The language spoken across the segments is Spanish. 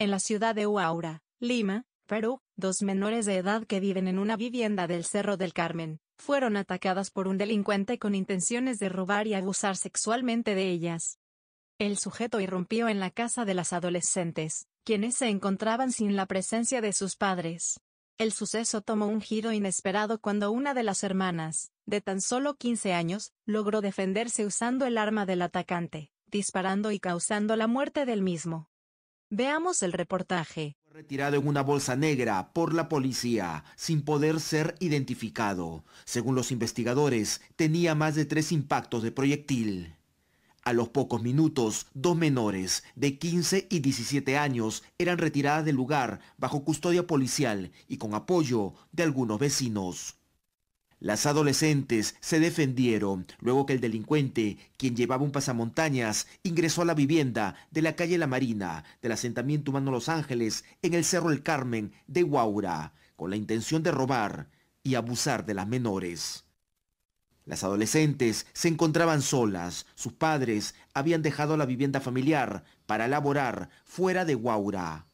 En la ciudad de Huaura, Lima, Perú, dos menores de edad que viven en una vivienda del Cerro del Carmen, fueron atacadas por un delincuente con intenciones de robar y abusar sexualmente de ellas. El sujeto irrumpió en la casa de las adolescentes, quienes se encontraban sin la presencia de sus padres. El suceso tomó un giro inesperado cuando una de las hermanas, de tan solo 15 años, logró defenderse usando el arma del atacante, disparando y causando la muerte del mismo. Veamos el reportaje. retirado en una bolsa negra por la policía, sin poder ser identificado. Según los investigadores, tenía más de tres impactos de proyectil. A los pocos minutos, dos menores de 15 y 17 años eran retiradas del lugar bajo custodia policial y con apoyo de algunos vecinos. Las adolescentes se defendieron luego que el delincuente, quien llevaba un pasamontañas, ingresó a la vivienda de la calle La Marina del asentamiento humano Los Ángeles en el Cerro El Carmen de Guaura, con la intención de robar y abusar de las menores. Las adolescentes se encontraban solas, sus padres habían dejado la vivienda familiar para laborar fuera de Guaura.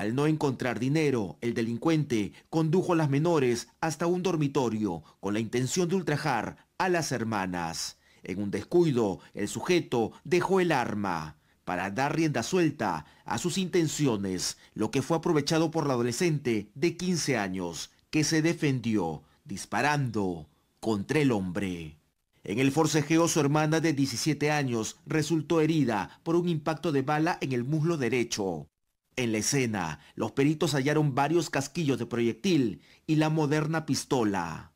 Al no encontrar dinero, el delincuente condujo a las menores hasta un dormitorio con la intención de ultrajar a las hermanas. En un descuido, el sujeto dejó el arma para dar rienda suelta a sus intenciones, lo que fue aprovechado por la adolescente de 15 años, que se defendió disparando contra el hombre. En el forcejeo su hermana de 17 años resultó herida por un impacto de bala en el muslo derecho en la escena. Los peritos hallaron varios casquillos de proyectil y la moderna pistola.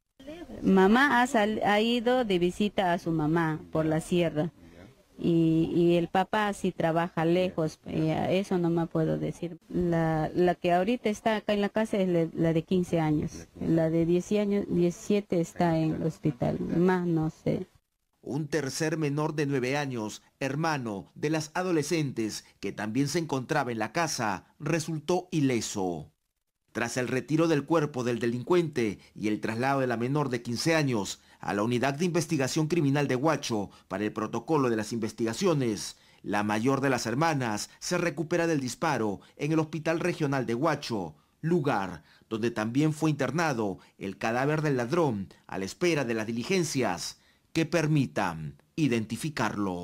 Mamá ha, ido de visita a su mamá por la sierra y, el papá sí trabaja lejos, eh, eso no me puedo decir. La, que ahorita está acá en la casa es la, de 15 años, la de 10 años, 17 está en el hospital, más no sé un tercer menor de nueve años, hermano de las adolescentes, que también se encontraba en la casa, resultó ileso. Tras el retiro del cuerpo del delincuente y el traslado de la menor de 15 años a la Unidad de Investigación Criminal de Huacho para el protocolo de las investigaciones, la mayor de las hermanas se recupera del disparo en el Hospital Regional de Huacho, lugar donde también fue internado el cadáver del ladrón a la espera de las diligencias que permitan identificarlo.